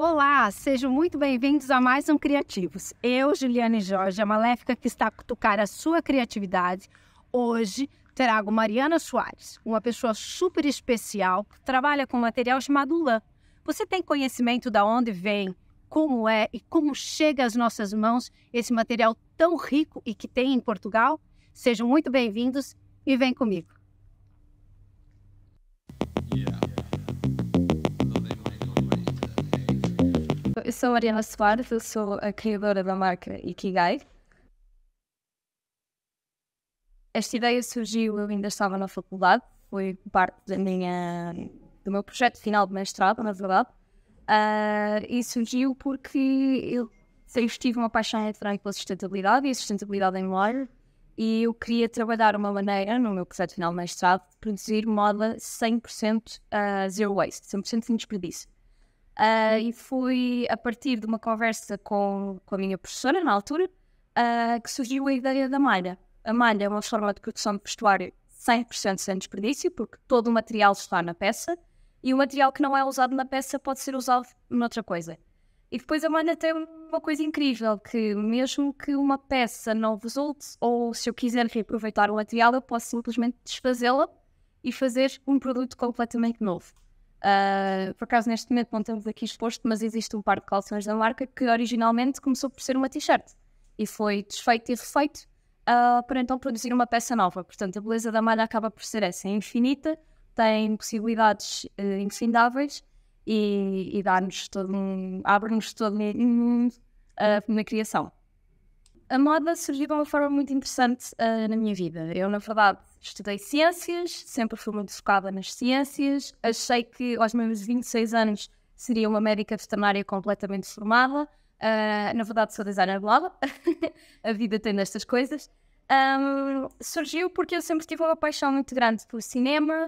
Olá, sejam muito bem-vindos a mais um Criativos. Eu, Juliane Jorge, a maléfica que está a cutucar a sua criatividade, hoje trago Mariana Soares, uma pessoa super especial que trabalha com material chamado lã. Você tem conhecimento da onde vem, como é e como chega às nossas mãos esse material tão rico e que tem em Portugal? Sejam muito bem-vindos e vem comigo. eu sou a Mariana Soares, eu sou a criadora da marca Ikigai. Esta ideia surgiu, eu ainda estava na faculdade, foi parte da minha, do meu projeto final de mestrado, na verdade, uh, e surgiu porque eu sempre tive uma paixão enorme pela sustentabilidade e a sustentabilidade em moda, e eu queria trabalhar uma maneira, no meu projeto final de mestrado, de produzir moda 100% uh, ah, zero waste, 100% sem desperdício. Uh, e foi a partir de uma conversa com, com a minha professora, na altura, uh, que surgiu a ideia da malha. A malha é uma forma de produção de vestuário 100% sem desperdício, porque todo o material está na peça e o material que não é usado na peça pode ser usado noutra coisa. E depois a malha tem uma coisa incrível, que mesmo que uma peça não resulte, ou se eu quiser reaproveitar o material, eu posso simplesmente desfazê-la e fazer um produto completamente novo. Uh, por acaso, neste momento não temos aqui exposto, mas existe um par de calções da marca que originalmente começou por ser uma t-shirt e foi desfeito e refeito uh, para então produzir uma peça nova. Portanto, a beleza da malha acaba por ser essa: é infinita, tem possibilidades uh, infindáveis e, e dá-nos todo um. abre-nos todo um, uh, na criação a moda surgiu de uma forma muito interessante uh, na minha vida. Eu, na verdade, estudei ciências, sempre fui muito focada nas ciências. Achei que aos meus 26 anos seria uma médica veterinária completamente formada. Uh, na verdade, sou designer de lava. a vida tem destas coisas. Um, surgiu porque eu sempre tive uma paixão muito grande pelo cinema,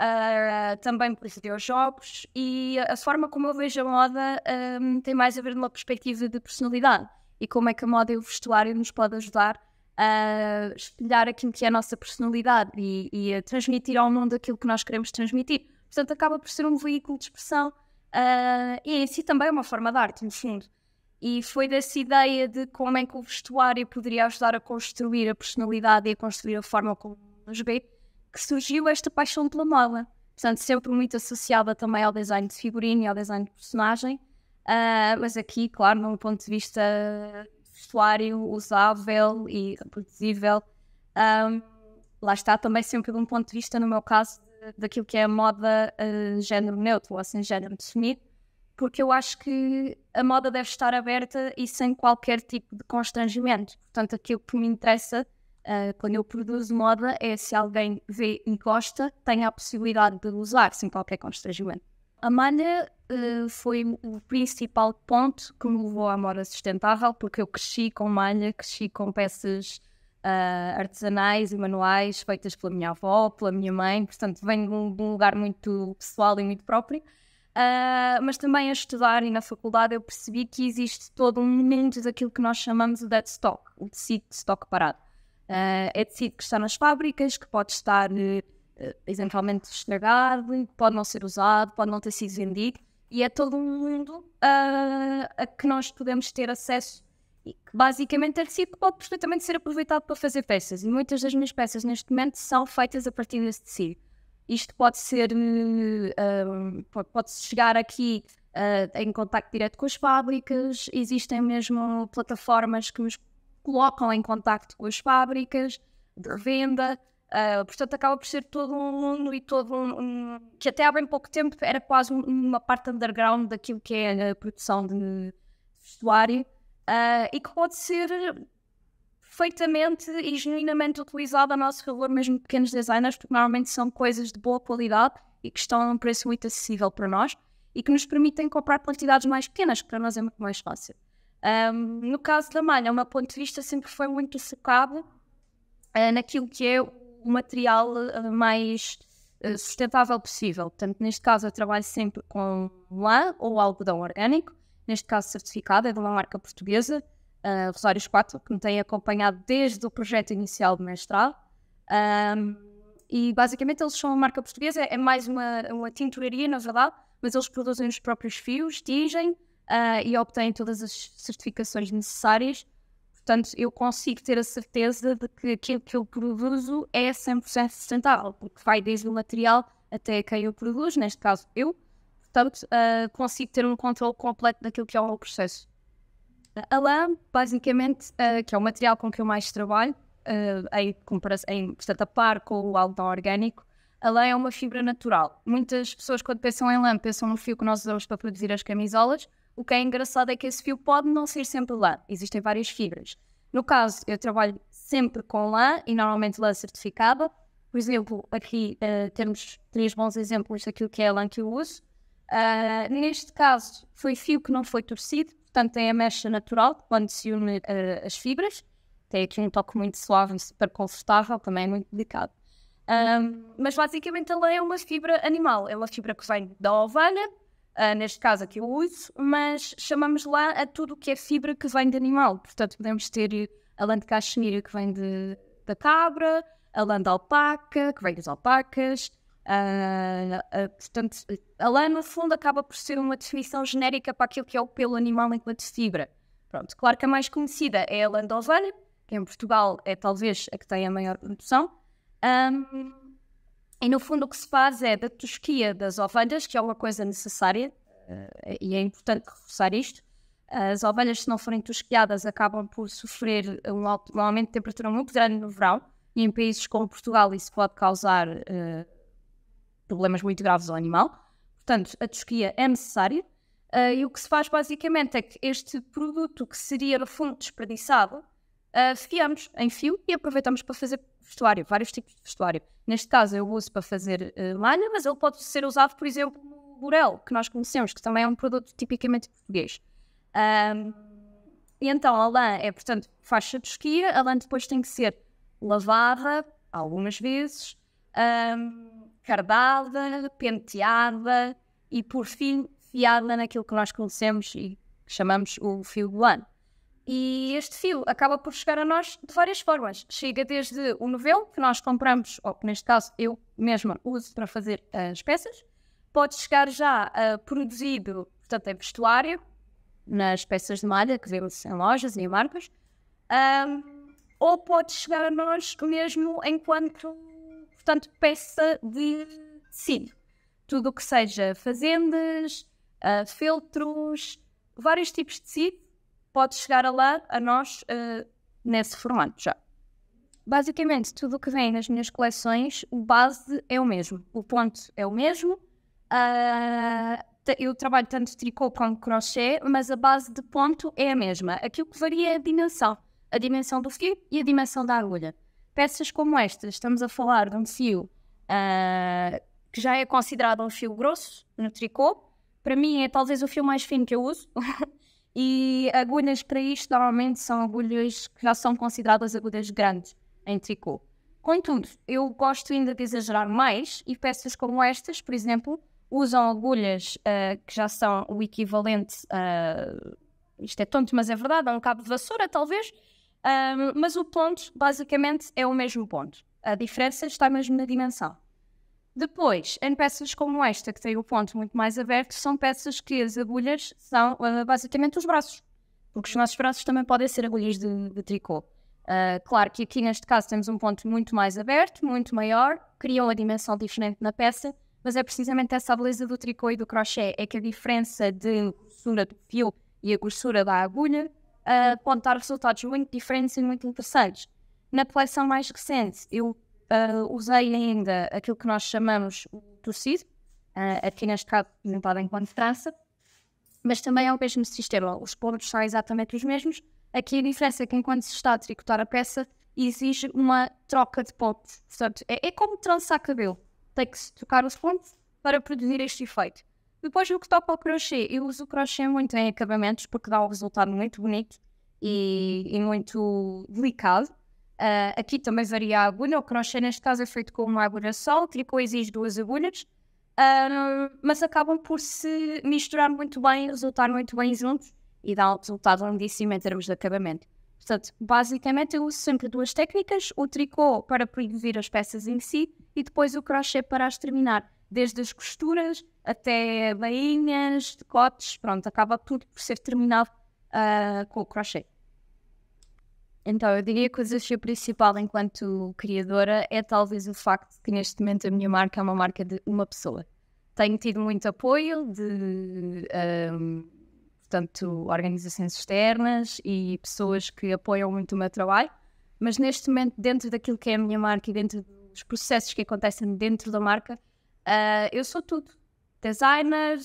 uh, também pelos videojogos, e a forma como eu vejo a moda um, tem mais a ver numa perspectiva de personalidade e como é que a moda e o vestuário nos pode ajudar a espelhar aquilo que é a nossa personalidade e, e a transmitir ao mundo aquilo que nós queremos transmitir. Portanto, acaba por ser um veículo de expressão uh, e é em si também é uma forma de arte, no fundo. E foi dessa ideia de como é que o vestuário poderia ajudar a construir a personalidade e a construir a forma como nos vê que surgiu esta paixão pela moda. Portanto, sempre muito associada também ao design de figurino e ao design de personagem. Uh, mas aqui, claro, num ponto de vista vestuário, usável e reproduzível, um, lá está também sempre de um ponto de vista, no meu caso, daquilo que é a moda uh, género neutro ou sem assim, género definido, porque eu acho que a moda deve estar aberta e sem qualquer tipo de constrangimento. Portanto, aquilo que me interessa uh, quando eu produzo moda é se alguém vê e gosta, tenha a possibilidade de usar sem qualquer constrangimento. A malha eh, foi o principal ponto que me levou à moda sustentável, porque eu cresci com malha, cresci com peças uh, artesanais e manuais feitas pela minha avó, pela minha mãe, portanto, venho de um lugar muito pessoal e muito próprio. Uh, mas também a estudar e na faculdade eu percebi que existe todo um mundo daquilo que nós chamamos de dead stock, o tecido de estoque parado. Uh, é tecido que está nas fábricas, que pode estar uh, eventualmente estragado, pode não ser usado, pode não ter sido vendido e é todo um mundo a, ah, a que nós podemos ter acesso e que basicamente é tecido que pode perfeitamente ser aproveitado para fazer peças. E muitas das minhas peças neste momento são feitas a partir desse tecido. Isto pode ser, ah, pode chegar aqui uh, em contato direto com as fábricas, existem mesmo plataformas que nos colocam em contato com as fábricas de venda Uh, portanto, acaba por ser todo um mundo e todo um, um, que até há bem pouco tempo era quase uma parte underground daquilo que é a produção de vestuário uh, e que pode ser perfeitamente e genuinamente utilizado a nosso favor, mesmo pequenos designers, porque normalmente são coisas de boa qualidade e que estão a um preço muito acessível para nós e que nos permitem comprar quantidades mais pequenas, que para nós é muito mais fácil. Um, no caso da malha, o meu ponto de vista sempre foi muito secado uh, ah, naquilo que é o material eh, mais eh, sustentável possível. Portanto, neste caso, eu trabalho sempre com lã ou algodão orgânico, neste caso certificado, é de uma marca portuguesa, uh, Rosários 4, que me tem acompanhado desde o projeto inicial de mestrado. Um, e basicamente eles são uma marca portuguesa, é mais uma, uma tinturaria, na verdade, mas eles produzem os próprios fios, tingem uh, e obtêm todas as certificações necessárias Portanto, eu consigo ter a certeza de que aquilo que eu produzo é 100% sustentável, porque vai desde o material até quem eu produzo, neste caso eu. Portanto, uh, consigo ter um controle completo daquilo que é o processo. A lã, basicamente, uh, que é o material com que eu mais trabalho, uh, em, em, portanto, a par com o algodão orgânico, a lã é uma fibra natural. Muitas pessoas, quando pensam em lã, pensam no fio que nós usamos para produzir as camisolas, o que é engraçado é que esse fio pode não ser sempre lã, existem várias fibras. No caso, eu trabalho sempre com lã e normalmente lã certificada. Por exemplo, aqui uh, temos três bons exemplos daquilo que é a lã que eu uso. Uh, neste caso, foi fio que não foi torcido, portanto, é a mecha natural quando se une uh, as fibras. Tem aqui um toque muito suave, super confortável, também é muito delicado. Um, mas basicamente a lã é uma fibra animal, é uma fibra que vem da ovelha Uh, neste caso aqui o uso, mas chamamos lá a tudo o que é fibra que vem de animal. Portanto, podemos ter a lã de cachemira que vem de, da cabra, a lã de alpaca que vem das alpacas. Uh, uh, portanto, a lã no fundo acaba por ser uma definição genérica para aquilo que é o pelo animal enquanto fibra. Pronto, claro que a mais conhecida é a lã de ovelha, que em Portugal é talvez a que tem a maior produção. Um, e no fundo o que se faz é da tosquia das ovelhas, que é uma coisa necessária, eh, e é importante reforçar isto, as ovelhas se não forem tosquiadas acabam por sofrer um, aumento de temperatura muito grande no verão, e em países como Portugal isso pode causar uh, problemas muito graves ao animal. Portanto, a tosquia é necessária, uh, e o que se faz basicamente é que este produto que seria no fundo desperdiçado, uh, fiamos em fio e aproveitamos para fazer vestuário, vários tipos de vestuário. Neste caso, eu uso para fazer uh, mas ele pode ser usado, por exemplo, no burel, que nós conhecemos, que também é um produto tipicamente português. Um, e então, a lã é, portanto, faixa de esquia, a lã depois tem que ser lavada algumas vezes, um, cardada, penteada e, por fim, fiada naquilo que nós conhecemos e chamamos o fio de lã. E este fio acaba por chegar a nós de várias formas. Chega desde o novelo, que nós compramos, ou que neste caso eu mesma uso para fazer as peças. Pode chegar já uh, produzido, portanto, em vestuário, nas peças de malha que vemos em lojas e em marcas. Um, ou pode chegar a nós mesmo enquanto, portanto, peça de tecido. Tudo o que seja fazendas, uh, feltros, vários tipos de tecido pode chegar a lá, a nós, uh, nesse formato já. Basicamente, tudo o que vem nas minhas coleções, o base é o mesmo, o ponto é o mesmo. Uh, eu trabalho tanto tricô como crochê, mas a base de ponto é a mesma. Aquilo que varia é a dimensão, a dimensão do fio e a dimensão da agulha. Peças como estas, estamos a falar de um fio uh, que já é considerado um fio grosso no tricô. Para mim é talvez o fio mais fino que eu uso. E agulhas para isto normalmente são agulhas que já são consideradas agulhas grandes em tricô. Contudo, eu gosto ainda de exagerar mais e peças como estas, por exemplo, usam agulhas uh, que já são o equivalente a. Uh, eh, isto é tonto, mas é verdade, a um cabo de vassoura, talvez. Um, eh, mas o ponto, basicamente, é o mesmo ponto. A diferença está mesmo na dimensão. Depois, em peças como esta, que tem o ponto muito mais aberto, são peças que as agulhas são uh, basicamente os braços, porque os nossos braços também podem ser agulhas de, de tricô. Uh, claro que aqui neste caso temos um ponto muito mais aberto, muito maior, criou uma dimensão diferente na peça, mas é precisamente essa beleza do tricô e do crochê, é que a diferença de grossura do fio e a grossura da agulha uh, pode dar resultados muito diferentes e muito interessantes. Na coleção mais recente, eu uh, usei ainda aquilo que nós chamamos o torcido, uh, ah, aqui neste caso limpado enquanto trança, mas também é o mesmo sistema, os pontos são exatamente os mesmos. Aqui a diferença é que enquanto se está a tricotar a peça, exige uma troca de pontos. Portanto, é, é como trançar cabelo, tem que se trocar os pontos para produzir este efeito. Depois, o que toca ao crochê, eu uso o crochê muito em acabamentos porque dá um resultado muito bonito e, e muito delicado. Uh, aqui também varia a agulha, o crochê neste caso é feito com uma agulha só, o tricô exige duas agulhas, uh, ah, mas acabam por se misturar muito bem, resultar muito bem juntos e dar um resultado lindíssimo em termos de acabamento. Portanto, basicamente eu uso sempre duas técnicas, o tricô para produzir as peças em si e depois o crochê para as terminar, desde as costuras até bainhas, decotes, pronto, acaba tudo por ser terminado uh, com o crochê. Então, eu diria que o desafio principal enquanto criadora é talvez o facto de que neste momento a minha marca é uma marca de uma pessoa. Tenho tido muito apoio de, um, portanto, organizações externas e pessoas que apoiam muito o meu trabalho, mas neste momento, dentro daquilo que é a minha marca e dentro dos processos que acontecem dentro da marca, uh, eu sou tudo: designer,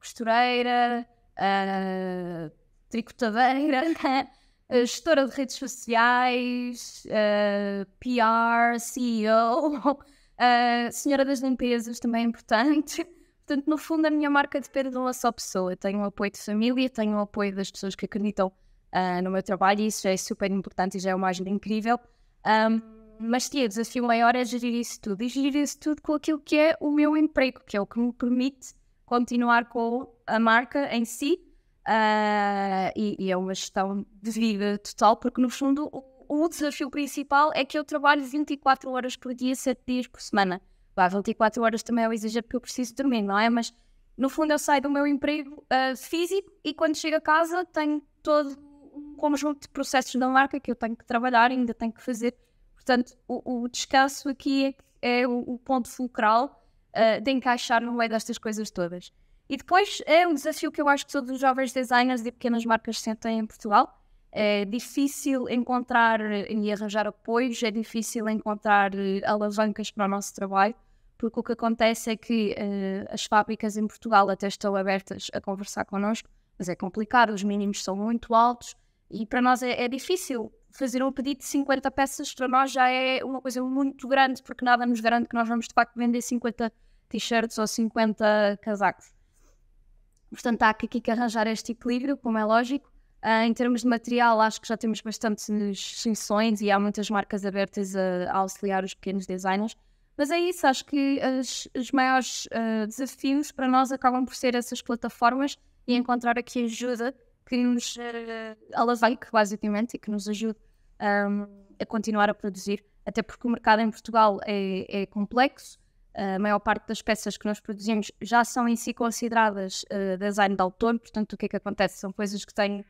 costureira, uh, tricotadeira. Né? Eh, gestora de redes sociais, uh, eh, PR, CEO, uh, eh, senhora das limpezas também é importante. Portanto, no fundo, a minha marca depende de uma é só pessoa. tenho o apoio de família, tenho o apoio das pessoas que acreditam uh, no meu trabalho e isso já é super importante e já é uma ajuda incrível. Um, mas sim, o desafio maior é gerir isso tudo e gerir isso tudo com aquilo que é o meu emprego, que é o que me permite continuar com a marca em si Uh, e, e, é uma gestão de vida total, porque no fundo o, o, desafio principal é que eu trabalho 24 horas por dia, 7 dias por semana. Bah, 24 horas também é um exagero porque eu preciso dormir, não é? Mas no fundo eu saio do meu emprego uh, físico e quando chego a casa tenho todo um conjunto de processos da marca que eu tenho que trabalhar, ainda tenho que fazer. Portanto, o, o descanso aqui é, é o, o, ponto fulcral uh, de encaixar no meio destas coisas todas. E depois é um desafio que eu acho que todos os jovens designers de pequenas marcas sentem em Portugal. É difícil encontrar e arranjar apoios, é difícil encontrar eh, alavancas para o nosso trabalho, porque o que acontece é que uh, as fábricas em Portugal até estão abertas a conversar connosco, mas é complicado, os mínimos são muito altos e para nós é, é difícil fazer um pedido de 50 peças para nós já é uma coisa muito grande, porque nada nos garante que nós vamos de facto vender 50 t-shirts ou 50 casacos. Portanto, há aqui que arranjar este equilíbrio, como é lógico. Uh, em termos de material, acho que já temos bastantes extensões e há muitas marcas abertas a, a auxiliar os pequenos designers. Mas é isso, acho que as, os maiores uh, desafios para nós acabam por ser essas plataformas e encontrar aqui ajuda que nos uh, alavanque, basicamente, e que nos ajude um, a continuar a produzir. Até porque o mercado em Portugal é, é complexo, a maior parte das peças que nós produzimos já são em si consideradas uh, design de autor, portanto, o que é que acontece? São coisas que têm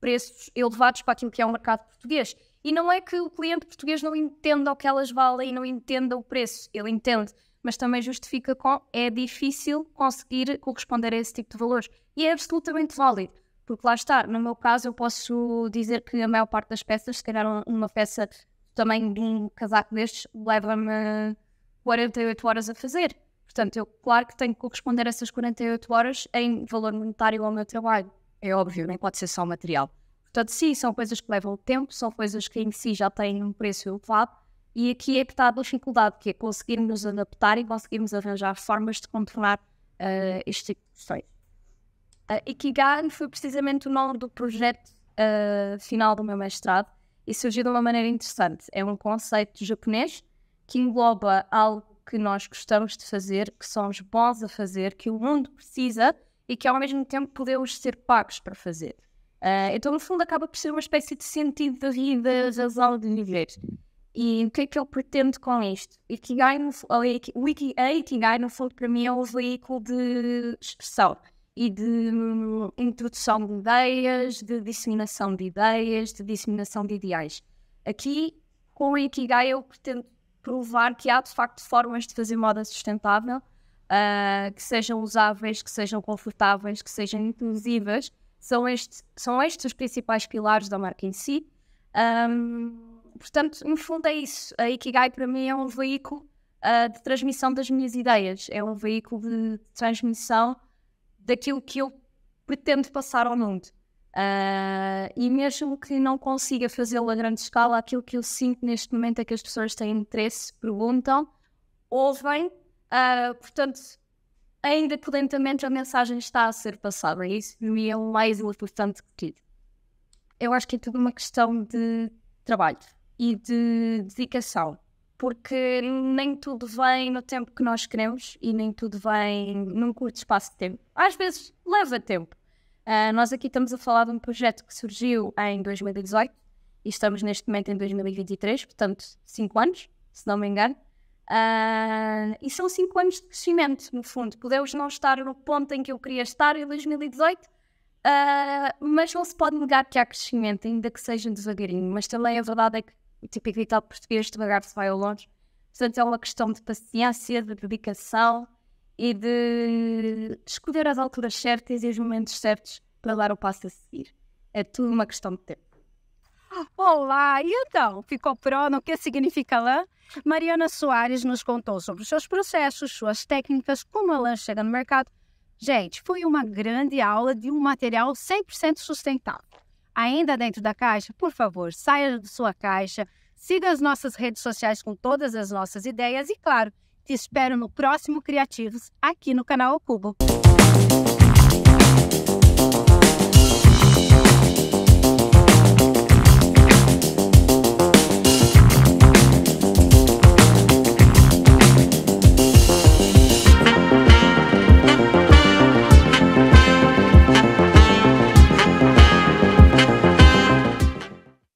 preços elevados para aquilo que é o mercado português. E não é que o cliente português não entenda o que elas valem e não entenda o preço, ele entende, mas também justifica com é difícil conseguir corresponder a esse tipo de valores. E é absolutamente válido, porque lá está, no meu caso eu posso dizer que a maior parte das peças, se calhar uma peça também de um casaco destes, leva-me 48 horas a fazer. Portanto, eu, claro que tenho que corresponder a essas 48 horas em valor monetário ao meu trabalho. É óbvio, nem pode ser só material. Portanto, sim, são coisas que levam tempo, são coisas que em si já têm um preço elevado, e aqui é que está a dificuldade, que é conseguirmos adaptar e conseguirmos arranjar formas de contornar uh, eh, este tipo de questões. Uh, Ikigan foi precisamente o nome do projeto uh, final do meu mestrado e surgiu de uma maneira interessante. É um conceito japonês que engloba algo que nós gostamos de fazer, que somos bons a fazer, que o mundo precisa e que ao mesmo tempo podemos ser pagos para fazer. Uh, então, no fundo, acaba por ser uma espécie de sentido da vida, razão de viver. E o que é que ele pretende com isto? Ikigai, no, o Ikigai, no fundo, para mim é um veículo de expressão e de hum, introdução de ideias, de disseminação de ideias, de disseminação de ideais. Aqui, com o Ikigai, eu pretendo provar que há de facto formas de fazer moda sustentável, uh, que sejam usáveis, que sejam confortáveis, que sejam inclusivas. São, este, são estes os principais pilares da marca em si. Um, portanto, no fundo é isso. A Ikigai para mim é um veículo uh, de transmissão das minhas ideias, é um veículo de transmissão daquilo que eu pretendo passar ao mundo. Uh, e mesmo que não consiga fazê-lo a grande escala, aquilo que eu sinto neste momento é que as pessoas têm interesse, perguntam, ouvem, uh, portanto, ainda que lentamente a mensagem está a ser passada. Isso para mim é o mais importante que tudo. Eu acho que é tudo uma questão de trabalho e de dedicação, porque nem tudo vem no tempo que nós queremos e nem tudo vem num curto espaço de tempo. Às vezes leva tempo ah, nós aqui estamos a falar de um projeto que surgiu em 2018 e estamos neste momento em 2023, portanto, 5 anos, se não me engano. Uh, e são 5 anos de crescimento, no fundo. Podemos não estar no ponto em que eu queria estar em 2018, uh, ah, mas não se pode negar que há crescimento, ainda que seja devagarinho. Mas também a verdade é que o típico ditado português devagar se vai ao longe. Portanto, é uma questão de paciência, de dedicação e de escolher as alturas certas e os momentos certos para dar o passo a seguir. É tudo uma questão de tempo. Olá, e então? Ficou pronto? O que significa lã? Mariana Soares nos contou sobre os seus processos, suas técnicas, como a lã chega no mercado. Gente, foi uma grande aula de um material 100% sustentável. Ainda dentro da caixa, por favor, saia de sua caixa, siga as nossas redes sociais com todas as nossas ideias e, claro, te espero no próximo Criativos aqui no canal o Cubo.